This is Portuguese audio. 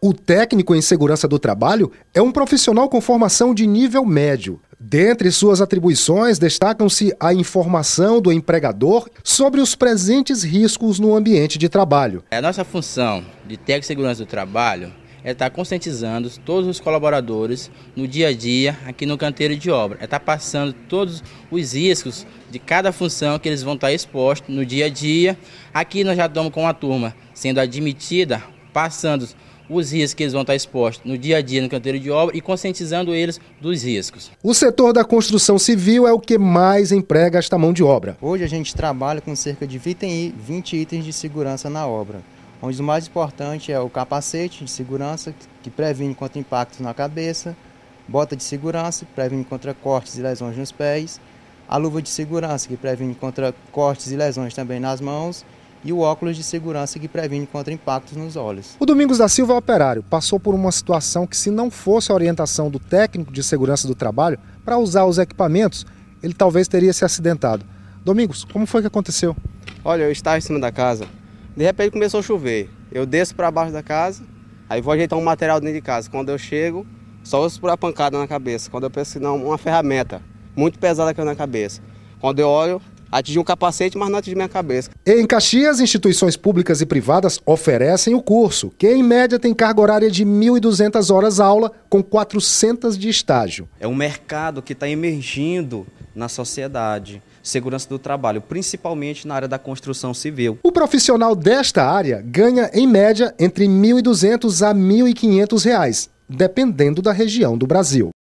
O técnico em segurança do trabalho é um profissional com formação de nível médio. Dentre suas atribuições, destacam-se a informação do empregador sobre os presentes riscos no ambiente de trabalho. É, a nossa função de técnico em segurança do trabalho é estar conscientizando todos os colaboradores no dia a dia aqui no canteiro de obra, é estar passando todos os riscos de cada função que eles vão estar expostos no dia a dia. Aqui nós já estamos com uma turma sendo admitida, passando os riscos que eles vão estar expostos no dia a dia no canteiro de obra e conscientizando eles dos riscos. O setor da construção civil é o que mais emprega esta mão de obra. Hoje a gente trabalha com cerca de 20 itens de segurança na obra onde o mais importante é o capacete de segurança, que previne contra impactos na cabeça, bota de segurança, que previne contra cortes e lesões nos pés, a luva de segurança, que previne contra cortes e lesões também nas mãos, e o óculos de segurança que previne contra impactos nos olhos. O Domingos da Silva é operário, passou por uma situação que se não fosse a orientação do técnico de segurança do trabalho para usar os equipamentos, ele talvez teria se acidentado. Domingos, como foi que aconteceu? Olha, eu estava em cima da casa, de repente começou a chover. Eu desço para baixo da casa, aí vou ajeitar um material dentro de casa. Quando eu chego, só uso por a pancada na cabeça. Quando eu penso, não, uma ferramenta muito pesada caiu na cabeça. Quando eu olho, Atingi um capacete, mas não atingi minha cabeça. Em Caxias, instituições públicas e privadas oferecem o curso, que em média tem carga horária de 1.200 horas aula, com 400 de estágio. É um mercado que está emergindo na sociedade. Segurança do trabalho, principalmente na área da construção civil. O profissional desta área ganha, em média, entre 1.200 a 1.500 reais, dependendo da região do Brasil.